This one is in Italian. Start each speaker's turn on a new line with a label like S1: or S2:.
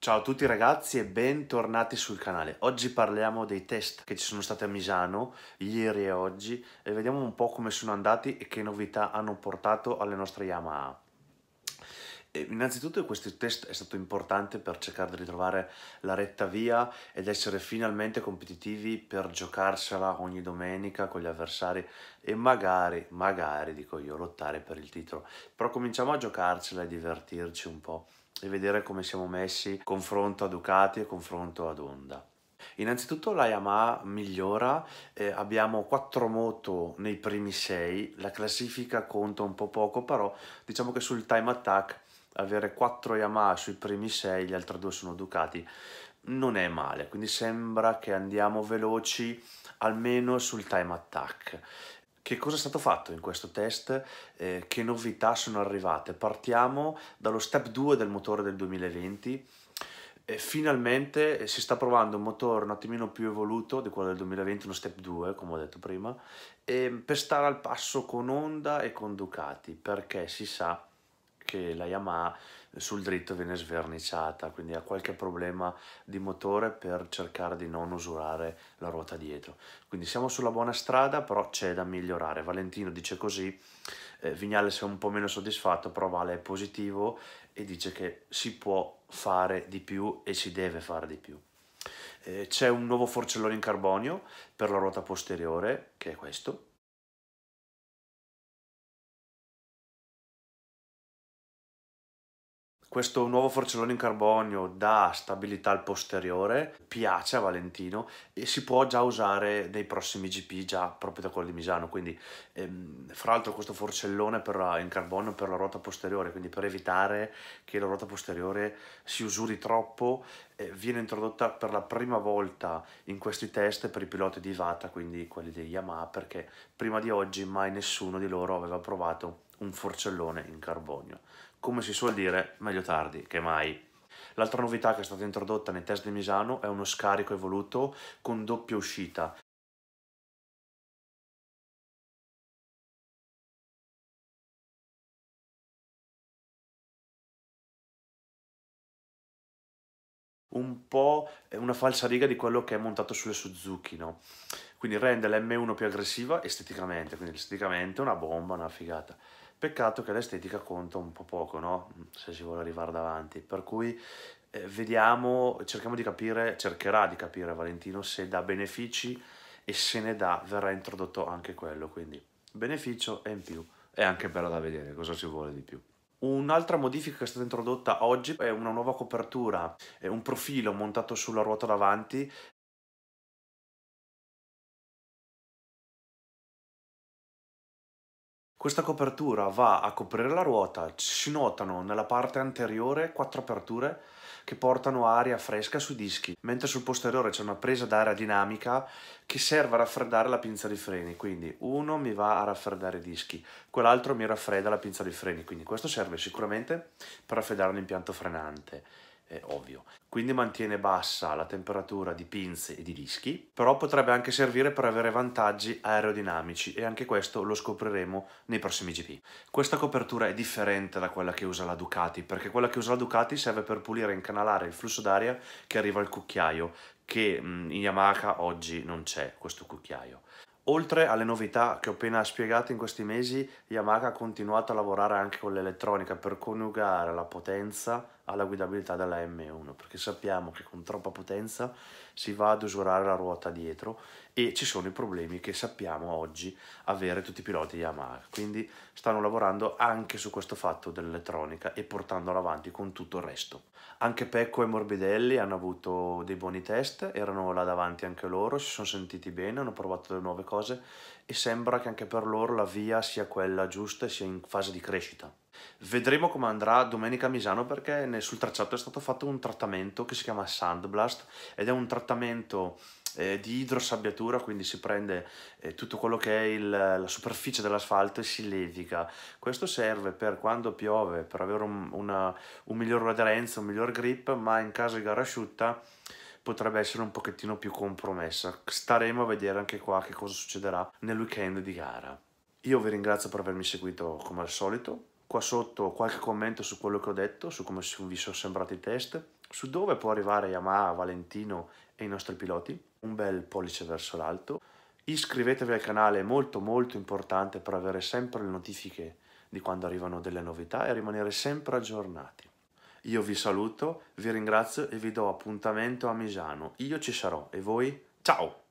S1: Ciao a tutti ragazzi e bentornati sul canale. Oggi parliamo dei test che ci sono stati a Misano ieri e oggi e vediamo un po' come sono andati e che novità hanno portato alle nostre Yamaha. E innanzitutto questo test è stato importante per cercare di ritrovare la retta via ed essere finalmente competitivi per giocarsela ogni domenica con gli avversari e magari, magari, dico io, lottare per il titolo. Però cominciamo a giocarcela e divertirci un po' e vedere come siamo messi confronto a Ducati e confronto ad Honda. Innanzitutto la Yamaha migliora, eh, abbiamo quattro moto nei primi sei, la classifica conta un po' poco, però diciamo che sul time attack avere quattro Yamaha sui primi 6, gli altri due sono Ducati, non è male, quindi sembra che andiamo veloci almeno sul time attack. Che cosa è stato fatto in questo test? Eh, che novità sono arrivate? Partiamo dallo step 2 del motore del 2020. E eh, finalmente eh, si sta provando un motore un attimino più evoluto di quello del 2020, uno step 2 come ho detto prima, ehm, per stare al passo con Honda e con Ducati, perché si sa che la Yamaha sul dritto viene sverniciata, quindi ha qualche problema di motore per cercare di non usurare la ruota dietro. Quindi siamo sulla buona strada, però c'è da migliorare. Valentino dice così, eh, Vignales è un po' meno soddisfatto, però Vale è positivo e dice che si può fare di più e si deve fare di più. Eh, c'è un nuovo forcellone in carbonio per la ruota posteriore, che è questo, Questo nuovo forcellone in carbonio dà stabilità al posteriore, piace a Valentino e si può già usare nei prossimi GP già proprio da quello di Misano, quindi ehm, fra l'altro questo forcellone la, eh, in carbonio per la ruota posteriore, quindi per evitare che la ruota posteriore si usuri troppo, eh, viene introdotta per la prima volta in questi test per i piloti di Vata, quindi quelli di Yamaha, perché prima di oggi mai nessuno di loro aveva provato un forcellone in carbonio. Come si suol dire, meglio tardi che mai. L'altra novità che è stata introdotta nei test di Misano è uno scarico evoluto con doppia uscita, un po' una falsa riga di quello che è montato sulle Suzuki, no? Quindi rende l'M1 più aggressiva esteticamente, quindi esteticamente una bomba, una figata. Peccato che l'estetica conta un po' poco, no? Se si vuole arrivare davanti. Per cui eh, vediamo, cerchiamo di capire, cercherà di capire Valentino se dà benefici e se ne dà verrà introdotto anche quello. Quindi beneficio e in più. È anche bello da vedere cosa si vuole di più. Un'altra modifica che è stata introdotta oggi è una nuova copertura, è un profilo montato sulla ruota davanti Questa copertura va a coprire la ruota, si notano nella parte anteriore quattro aperture che portano aria fresca sui dischi, mentre sul posteriore c'è una presa d'aria dinamica che serve a raffreddare la pinza di freni, quindi uno mi va a raffreddare i dischi, quell'altro mi raffredda la pinza di freni, quindi questo serve sicuramente per raffreddare l'impianto frenante eh, ovvio. Quindi mantiene bassa la temperatura di pinze e di dischi, però potrebbe anche servire per avere vantaggi aerodinamici e anche questo lo scopriremo nei prossimi GP. Questa copertura è differente da quella che usa la Ducati, perché quella che usa la Ducati serve per pulire e incanalare il flusso d'aria che arriva al cucchiaio, che in Yamaha oggi non c'è questo cucchiaio. Oltre alle novità che ho appena spiegato in questi mesi, Yamaha ha continuato a lavorare anche con l'elettronica per coniugare la potenza alla guidabilità della M1 perché sappiamo che con troppa potenza si va ad usurare la ruota dietro e ci sono i problemi che sappiamo oggi avere tutti i piloti Yamaha quindi stanno lavorando anche su questo fatto dell'elettronica e portandolo avanti con tutto il resto anche Pecco e Morbidelli hanno avuto dei buoni test erano là davanti anche loro si sono sentiti bene hanno provato delle nuove cose e sembra che anche per loro la via sia quella giusta e sia in fase di crescita Vedremo come andrà domenica a Misano perché sul tracciato è stato fatto un trattamento che si chiama Sandblast ed è un trattamento eh, di idrosabbiatura, quindi si prende eh, tutto quello che è il, la superficie dell'asfalto e si levica. Questo serve per quando piove, per avere un, una, un miglior aderenza, un miglior grip, ma in caso di gara asciutta potrebbe essere un pochettino più compromessa. Staremo a vedere anche qua che cosa succederà nel weekend di gara. Io vi ringrazio per avermi seguito come al solito, qua sotto qualche commento su quello che ho detto, su come vi sono sembrati i test, su dove può arrivare Yamaha, Valentino e i nostri piloti. Un bel pollice verso l'alto. Iscrivetevi al canale, è molto molto importante per avere sempre le notifiche di quando arrivano delle novità e rimanere sempre aggiornati. Io vi saluto, vi ringrazio e vi do appuntamento a Misano. Io ci sarò e voi ciao!